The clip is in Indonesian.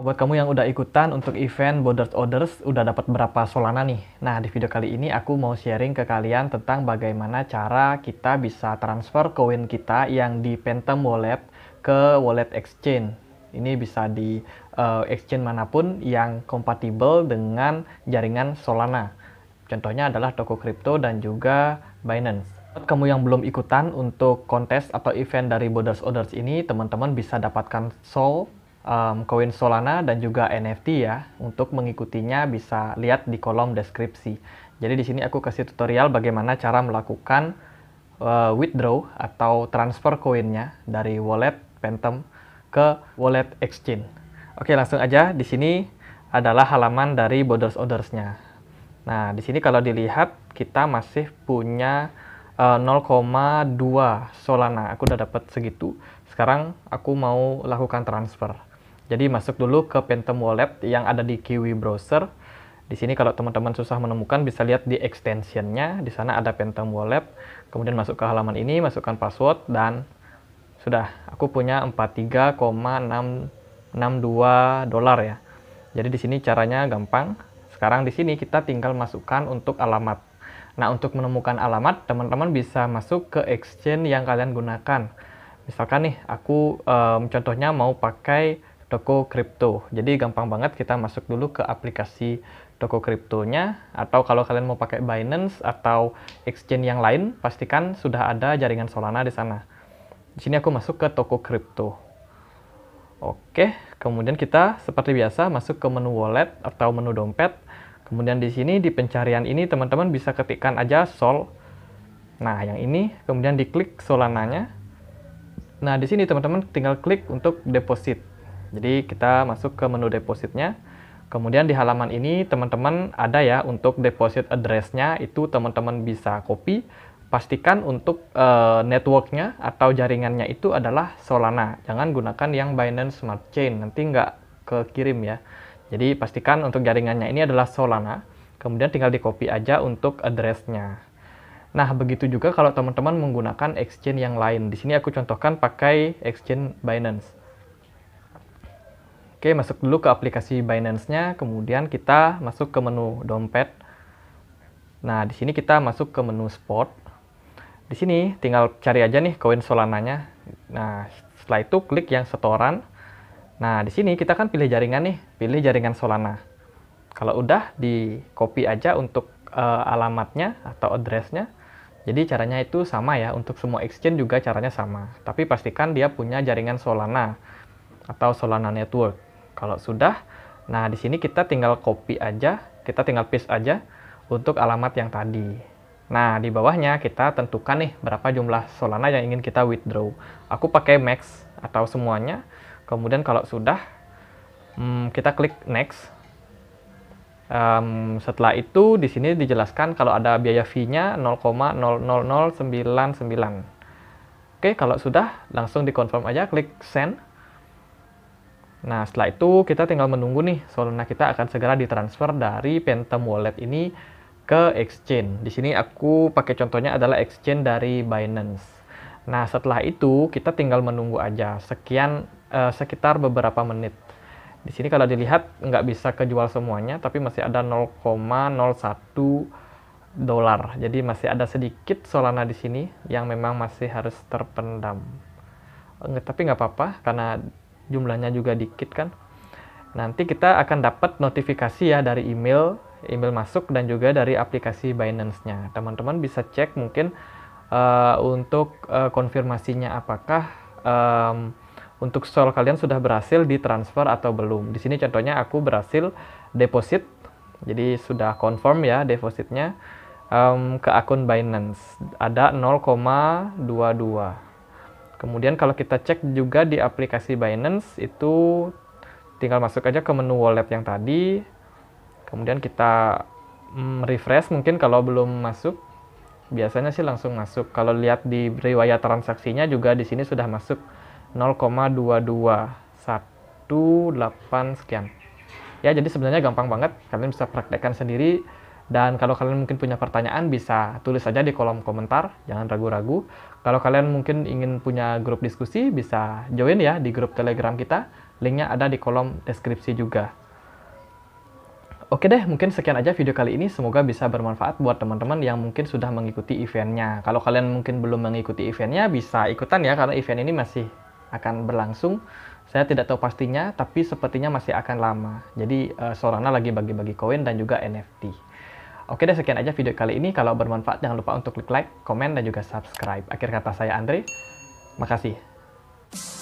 Oh, buat kamu yang udah ikutan untuk event Borders Orders, udah dapat berapa Solana nih? Nah, di video kali ini aku mau sharing ke kalian tentang bagaimana cara kita bisa transfer koin kita yang di Phantom Wallet ke wallet exchange. Ini bisa di uh, exchange manapun yang kompatibel dengan jaringan Solana. Contohnya adalah toko Crypto dan juga Binance. Buat kamu yang belum ikutan untuk kontes atau event dari Borders Orders ini, teman-teman bisa dapatkan Sol um, koin Solana dan juga NFT ya. Untuk mengikutinya bisa lihat di kolom deskripsi. Jadi di sini aku kasih tutorial bagaimana cara melakukan uh, withdraw atau transfer koinnya dari wallet Phantom ke wallet Exchange. Oke, langsung aja di sini adalah halaman dari borders ordersnya. Nah, di sini kalau dilihat kita masih punya uh, eh, 0,2 Solana. Aku udah dapat segitu. Sekarang aku mau lakukan transfer. Jadi masuk dulu ke Phantom Wallet yang ada di Kiwi browser. Di sini kalau teman-teman susah menemukan bisa lihat di extensionnya. Di sana ada Phantom Wallet. Kemudian masuk ke halaman ini, masukkan password dan sudah. Aku punya 43,662 dolar ya. Jadi di sini caranya gampang. Sekarang di sini kita tinggal masukkan untuk alamat. Nah, untuk menemukan alamat, teman-teman bisa masuk ke exchange yang kalian gunakan. Misalkan nih, aku um, contohnya mau pakai toko kripto. Jadi gampang banget kita masuk dulu ke aplikasi toko kriptonya atau kalau kalian mau pakai Binance atau exchange yang lain, pastikan sudah ada jaringan Solana di sana. Di sini aku masuk ke toko kripto. Oke, kemudian kita seperti biasa masuk ke menu wallet atau menu dompet. Kemudian di sini di pencarian ini teman-teman bisa ketikkan aja sol. Nah, yang ini kemudian diklik Solananya. Nah, di sini teman-teman tinggal klik untuk deposit. Jadi kita masuk ke menu depositnya. Kemudian di halaman ini teman-teman ada ya untuk deposit address-nya itu teman-teman bisa copy. Pastikan untuk network eh, networknya atau jaringannya itu adalah Solana. Jangan gunakan yang Binance Smart Chain, nanti nggak kekirim ya. Jadi pastikan untuk jaringannya ini adalah Solana. Kemudian tinggal di copy aja untuk address-nya. Nah, begitu juga kalau teman-teman menggunakan exchange yang lain. Di sini aku contohkan pakai exchange Binance. Oke, masuk dulu ke aplikasi Binance-nya, kemudian kita masuk ke menu dompet. Nah, di sini kita masuk ke menu spot. Di sini tinggal cari aja nih koin Solana-nya. Nah, setelah itu klik yang setoran. Nah, di sini kita kan pilih jaringan nih, pilih jaringan Solana. Kalau udah di copy aja untuk uh, alamatnya atau addressnya. Jadi caranya itu sama ya, untuk semua exchange juga caranya sama. Tapi pastikan dia punya jaringan Solana atau Solana Network. Kalau sudah, nah di sini kita tinggal copy aja, kita tinggal paste aja untuk alamat yang tadi. Nah, di bawahnya kita tentukan nih berapa jumlah Solana yang ingin kita withdraw. Aku pakai max atau semuanya. Kemudian kalau sudah, hmm, kita klik next. Um, setelah itu di sini dijelaskan kalau ada biaya fee-nya 0,00099. Oke, kalau sudah langsung dikonfirm aja klik send. Nah, setelah itu kita tinggal menunggu nih, Solana kita akan segera ditransfer dari Phantom Wallet ini ke exchange. Di sini aku pakai contohnya adalah exchange dari Binance. Nah, setelah itu kita tinggal menunggu aja sekian eh, sekitar beberapa menit. Di sini kalau dilihat nggak bisa kejual semuanya, tapi masih ada 0,01 dolar. Jadi masih ada sedikit Solana di sini yang memang masih harus terpendam. Tapi nggak apa-apa karena jumlahnya juga dikit kan nanti kita akan dapat notifikasi ya dari email email masuk dan juga dari aplikasi Binance-nya. Teman-teman bisa cek mungkin uh, untuk uh, konfirmasinya apakah um, untuk soal kalian sudah berhasil ditransfer atau belum. Di sini contohnya aku berhasil deposit, jadi sudah confirm ya depositnya um, ke akun Binance ada 0,22. Kemudian kalau kita cek juga di aplikasi Binance itu tinggal masuk aja ke menu wallet yang tadi. Kemudian kita mm, refresh mungkin kalau belum masuk. Biasanya sih langsung masuk. Kalau lihat di riwayat transaksinya juga di sini sudah masuk 0,22118 sekian. Ya, jadi sebenarnya gampang banget. Kalian bisa praktekkan sendiri dan kalau kalian mungkin punya pertanyaan bisa tulis saja di kolom komentar, jangan ragu-ragu. Kalau kalian mungkin ingin punya grup diskusi bisa join ya di grup Telegram kita. Linknya ada di kolom deskripsi juga. Oke deh, mungkin sekian aja video kali ini. Semoga bisa bermanfaat buat teman-teman yang mungkin sudah mengikuti eventnya. Kalau kalian mungkin belum mengikuti eventnya, bisa ikutan ya karena event ini masih akan berlangsung. Saya tidak tahu pastinya, tapi sepertinya masih akan lama. Jadi uh, Sorana lagi bagi-bagi koin dan juga NFT. Oke deh, sekian aja video kali ini. Kalau bermanfaat, jangan lupa untuk klik like, komen, dan juga subscribe. Akhir kata saya Andre, makasih.